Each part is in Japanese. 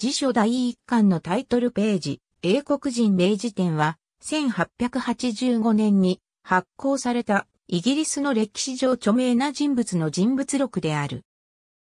辞書第一巻のタイトルページ、英国人明治典は、1885年に発行されたイギリスの歴史上著名な人物の人物録である。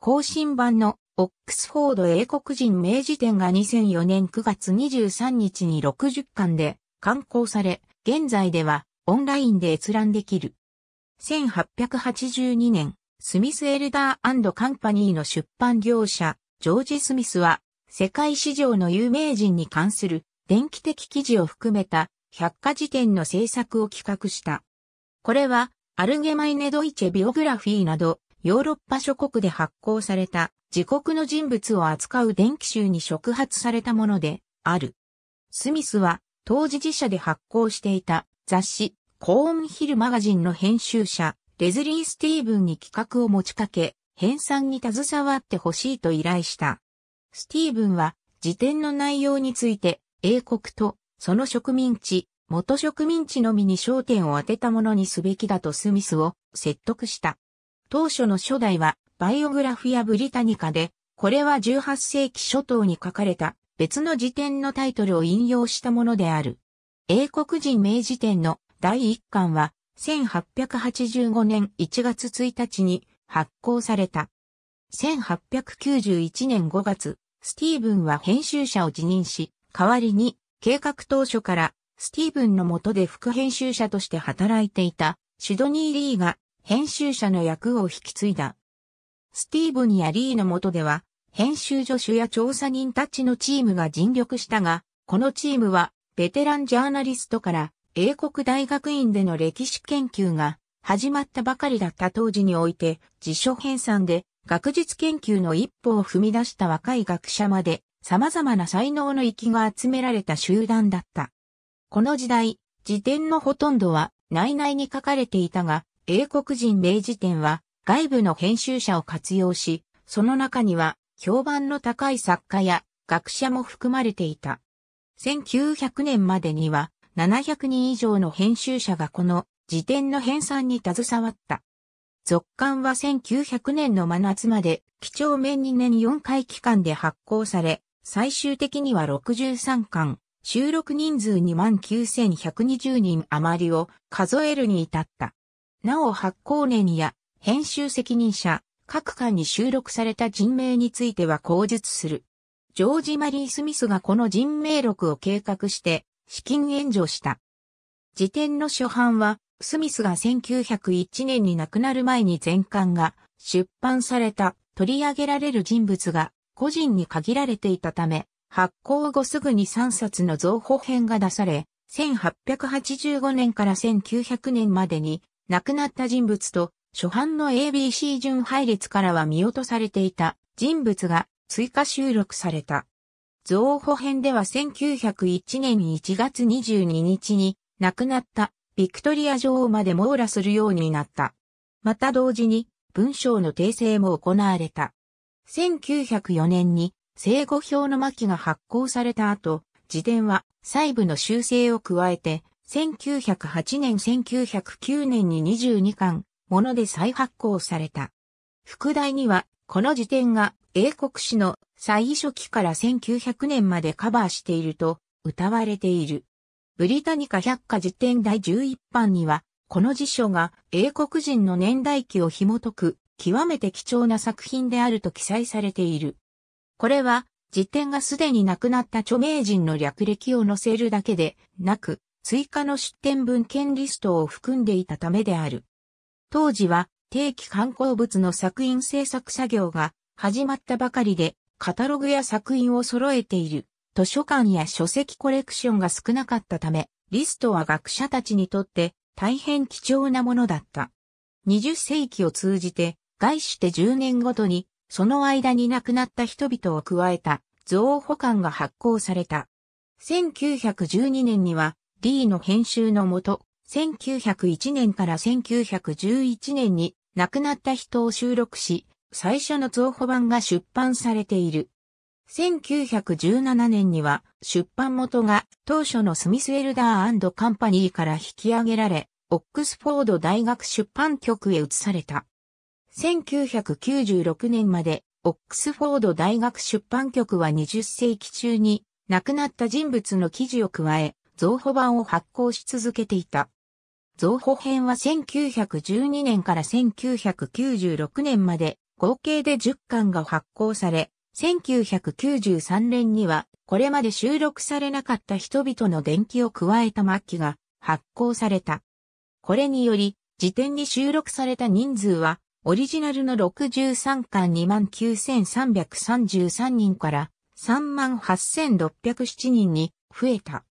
更新版のオックスフォード英国人明治典が2004年9月23日に60巻で刊行され、現在ではオンラインで閲覧できる。1882年、スミスエルダーカンパニーの出版業者、ジョージ・スミスは世界史上の有名人に関する電気的記事を含めた百科事典の制作を企画した。これは、アルゲマイネ・ドイチェ・ビオグラフィーなど、ヨーロッパ諸国で発行された自国の人物を扱う電気集に触発されたものである。スミスは当時自社で発行していた雑誌コーンヒルマガジンの編集者レズリー・スティーブンに企画を持ちかけ、編纂に携わってほしいと依頼した。スティーブンは辞典の内容について英国とその植民地、元植民地のみに焦点を当てたものにすべきだとスミスを説得した。当初の初代はバイオグラフィア・ブリタニカで、これは18世紀初頭に書かれた別の辞典のタイトルを引用したものである。英国人名辞典の第1巻は1885年1月1日に発行された。1891年5月、スティーブンは編集者を辞任し、代わりに、計画当初から、スティーブンの下で副編集者として働いていた、シドニー・リーが、編集者の役を引き継いだ。スティーブンやリーの下では、編集助手や調査人たちのチームが尽力したが、このチームは、ベテランジャーナリストから、英国大学院での歴史研究が、始まったばかりだった当時において、辞書編纂で、学術研究の一歩を踏み出した若い学者まで、様々な才能の域が集められた集団だった。この時代、辞典のほとんどは内々に書かれていたが、英国人明辞典は外部の編集者を活用し、その中には評判の高い作家や学者も含まれていた。1900年までには700人以上の編集者がこの辞典の編纂に携わった。続刊は1900年の真夏まで、基調面2年4回期間で発行され、最終的には63巻、収録人数29,120人余りを数えるに至った。なお発行年や編集責任者、各巻に収録された人名については口述する。ジョージ・マリー・スミスがこの人名録を計画して資金援助した。辞典の初版はスミスが1901年に亡くなる前に全巻が出版された取り上げられる人物が個人に限られていたため、発行後すぐに3冊の増補編が出され、1885年から1900年までに亡くなった人物と初版の ABC 順配列からは見落とされていた人物が追加収録された。増補編では1901年1月22日に亡くなったビクトリア女王まで網羅するようになった。また同時に文章の訂正も行われた。1904年に聖語表の巻が発行された後、辞典は細部の修正を加えて、1908年1909年に22巻、もので再発行された。副題には、この辞典が英国史の最初期から1900年までカバーしていると、歌われている。ブリタニカ百科辞典第11版には、この辞書が英国人の年代記を紐解く、極めて貴重な作品であると記載されている。これは、辞典がすでに亡くなった著名人の略歴を載せるだけでなく、追加の出典文献リストを含んでいたためである。当時は定期刊行物の作品制作作業が始まったばかりで、カタログや作品を揃えている図書館や書籍コレクションが少なかったため、リストは学者たちにとって大変貴重なものだった。20世紀を通じて、概して10年ごとに、その間に亡くなった人々を加えた増保管が発行された。1912年には、D の編集のもと、1901年から1911年に亡くなった人を収録し、最初の増補版が出版されている。1917年には出版元が当初のスミスエルダーカンパニーから引き上げられ、オックスフォード大学出版局へ移された。1996年までオックスフォード大学出版局は20世紀中に亡くなった人物の記事を加え、増補版を発行し続けていた。増補編は1912年から1996年まで合計で10巻が発行され、1993年には、これまで収録されなかった人々の伝記を加えた末期が発行された。これにより、辞典に収録された人数は、オリジナルの63巻29,333人から38,607人に増えた。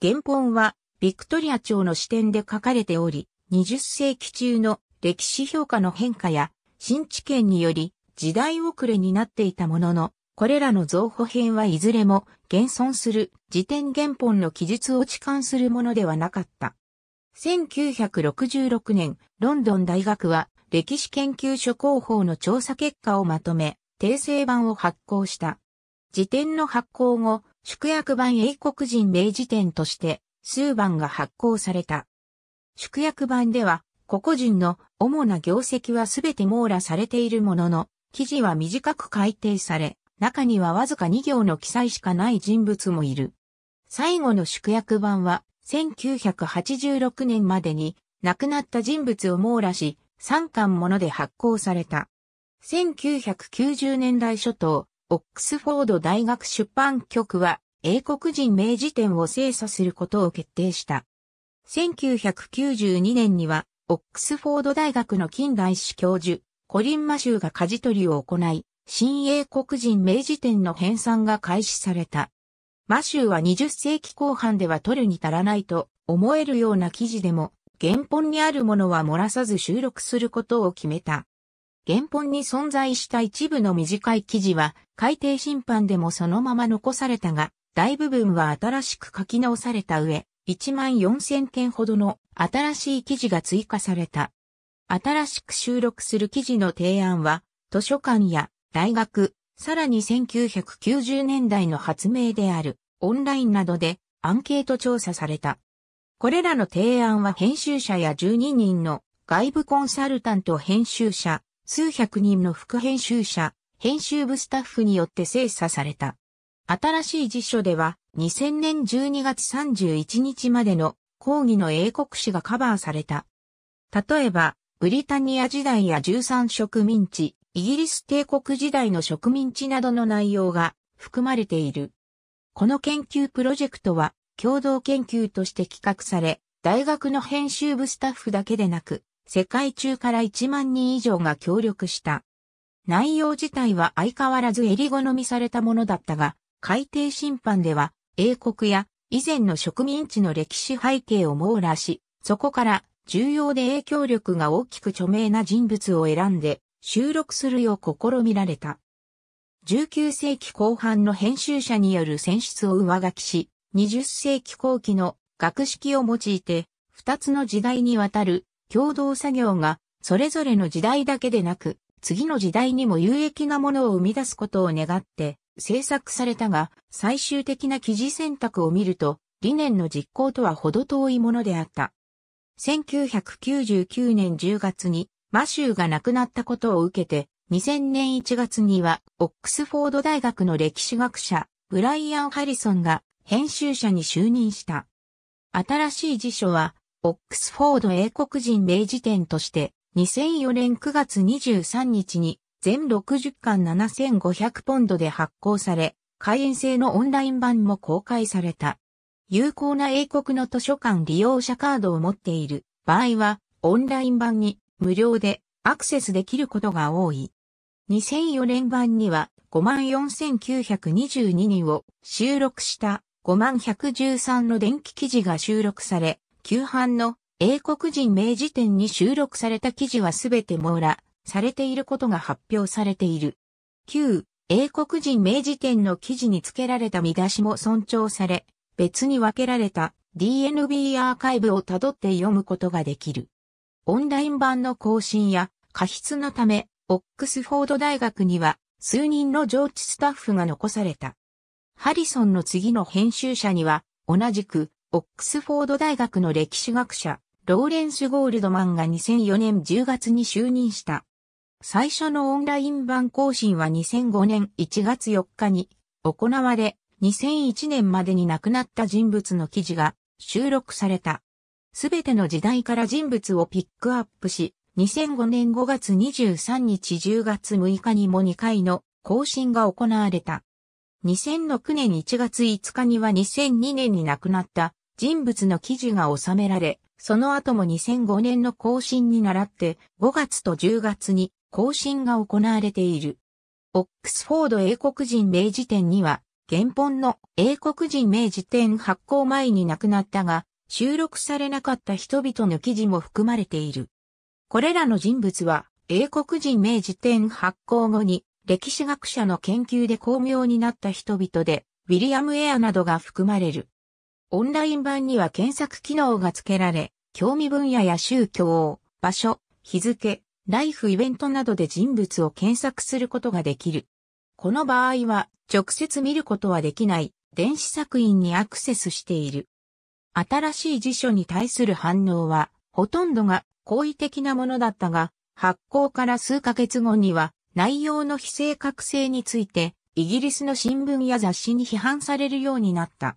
原本は、ビクトリア朝の視点で書かれており、20世紀中の歴史評価の変化や、新知見により、時代遅れになっていたものの、これらの造歩編はいずれも現存する辞典原本の記述を置換するものではなかった。1966年、ロンドン大学は歴史研究所広報の調査結果をまとめ、訂正版を発行した。辞典の発行後、宿約版英国人名辞典として数版が発行された。宿約版では、個々人の主な業績はすべて網羅されているものの、記事は短く改訂され、中にはわずか2行の記載しかない人物もいる。最後の縮約版は、1986年までに亡くなった人物を網羅し、3巻もので発行された。1990年代初頭、オックスフォード大学出版局は英国人名辞典を精査することを決定した。1992年には、オックスフォード大学の近代史教授、コリンマ州が舵取りを行い、新英国人明治店の編纂が開始された。マ州は20世紀後半では取るに足らないと思えるような記事でも、原本にあるものは漏らさず収録することを決めた。原本に存在した一部の短い記事は、改訂審判でもそのまま残されたが、大部分は新しく書き直された上、1万4000件ほどの新しい記事が追加された。新しく収録する記事の提案は、図書館や大学、さらに1990年代の発明であるオンラインなどでアンケート調査された。これらの提案は編集者や12人の外部コンサルタント編集者、数百人の副編集者、編集部スタッフによって精査された。新しい辞書では2000年12月31日までの講義の英国史がカバーされた。例えば、ブリタニア時代や13植民地、イギリス帝国時代の植民地などの内容が含まれている。この研究プロジェクトは共同研究として企画され、大学の編集部スタッフだけでなく、世界中から1万人以上が協力した。内容自体は相変わらず襟好みされたものだったが、海底審判では英国や以前の植民地の歴史背景を網羅し、そこから重要で影響力が大きく著名な人物を選んで収録するよう試みられた。19世紀後半の編集者による選出を上書きし、20世紀後期の学識を用いて、2つの時代にわたる共同作業が、それぞれの時代だけでなく、次の時代にも有益なものを生み出すことを願って制作されたが、最終的な記事選択を見ると、理念の実行とは程遠いものであった。1999年10月にマシューが亡くなったことを受けて、2000年1月には、オックスフォード大学の歴史学者、ブライアン・ハリソンが編集者に就任した。新しい辞書は、オックスフォード英国人名辞典として、2004年9月23日に全60巻7500ポンドで発行され、会員制のオンライン版も公開された。有効な英国の図書館利用者カードを持っている場合は、オンライン版に無料でアクセスできることが多い。2004年版には54,922人を収録した5113の電気記事が収録され、旧版の英国人名辞典に収録された記事はすべて網羅されていることが発表されている。旧英国人名辞典の記事に付けられた見出しも尊重され、別に分けられた DNB アーカイブをたどって読むことができる。オンライン版の更新や過失のため、オックスフォード大学には数人の上智スタッフが残された。ハリソンの次の編集者には、同じく、オックスフォード大学の歴史学者、ローレンス・ゴールドマンが2004年10月に就任した。最初のオンライン版更新は2005年1月4日に行われ、2001年までに亡くなった人物の記事が収録された。すべての時代から人物をピックアップし、2005年5月23日10月6日にも2回の更新が行われた。2006年1月5日には2002年に亡くなった人物の記事が収められ、その後も2005年の更新に倣って5月と10月に更新が行われている。オックスフォード英国人名辞典には原本の英国人名辞典発行前に亡くなったが、収録されなかった人々の記事も含まれている。これらの人物は、英国人名辞典発行後に、歴史学者の研究で巧妙になった人々で、ウィリアム・エアなどが含まれる。オンライン版には検索機能が付けられ、興味分野や宗教、場所、日付、ライフイベントなどで人物を検索することができる。この場合は直接見ることはできない電子作品にアクセスしている。新しい辞書に対する反応は、ほとんどが好意的なものだったが、発行から数ヶ月後には、内容の非正確性について、イギリスの新聞や雑誌に批判されるようになった。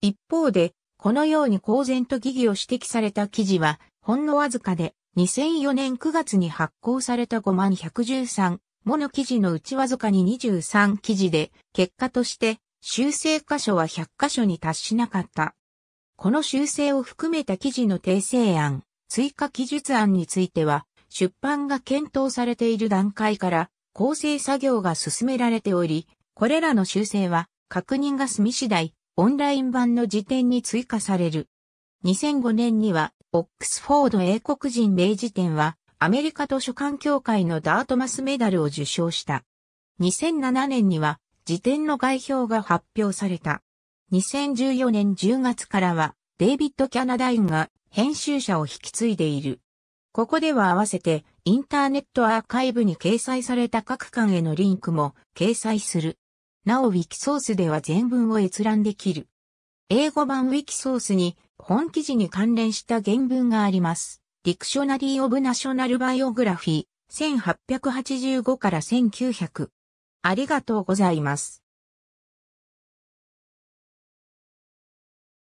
一方で、このように公然と疑義を指摘された記事は、ほんのわずかで、2004年9月に発行された5万113もの記事のうちわずかに23記事で、結果として修正箇所は100箇所に達しなかった。この修正を含めた記事の訂正案、追加記述案については、出版が検討されている段階から、構成作業が進められており、これらの修正は、確認が済み次第、オンライン版の時点に追加される。2005年には、オックスフォード英国人名辞典は、アメリカ図書館協会のダートマスメダルを受賞した。2007年には辞典の外表が発表された。2014年10月からはデイビッド・キャナダインが編集者を引き継いでいる。ここでは合わせてインターネットアーカイブに掲載された各館へのリンクも掲載する。なおウィキソースでは全文を閲覧できる。英語版ウィキソースに本記事に関連した原文があります。ディクショナリー・オブ・ナショナル・バイオグラフィー、1885から1900。ありがとうございます。